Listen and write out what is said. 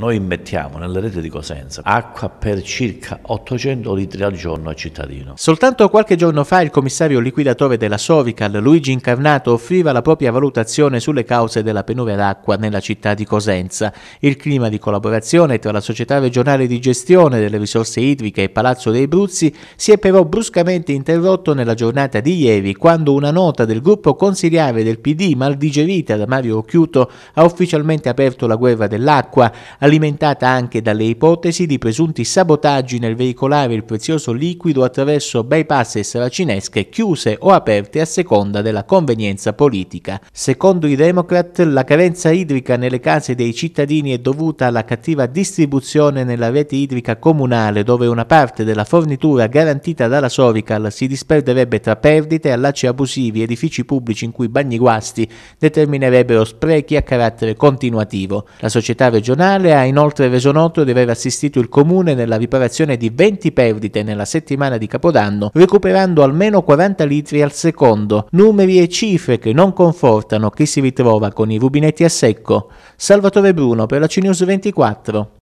Noi immettiamo nella rete di Cosenza acqua per circa 800 litri al giorno al cittadino. Soltanto qualche giorno fa il commissario liquidatore della Sovical, Luigi Incarnato, offriva la propria valutazione sulle cause della penuria d'acqua nella città di Cosenza. Il clima di collaborazione tra la società regionale di gestione delle risorse idriche e Palazzo dei Bruzzi si è però bruscamente interrotto nella giornata di ieri quando una nota del gruppo consigliare del PD mal digerita da Mario Occhiuto ha ufficialmente aperto la guerra dell'acqua alimentata anche dalle ipotesi di presunti sabotaggi nel veicolare il prezioso liquido attraverso bypasses racinesche chiuse o aperte a seconda della convenienza politica. Secondo i Democrat, la carenza idrica nelle case dei cittadini è dovuta alla cattiva distribuzione nella rete idrica comunale, dove una parte della fornitura garantita dalla Sovical si disperderebbe tra perdite, allacci abusivi, edifici pubblici in cui bagni guasti determinerebbero sprechi a carattere continuativo. La società regionale ha ha inoltre reso noto di aver assistito il comune nella riparazione di 20 perdite nella settimana di Capodanno, recuperando almeno 40 litri al secondo, numeri e cifre che non confortano chi si ritrova con i rubinetti a secco. Salvatore Bruno per la CNews 24.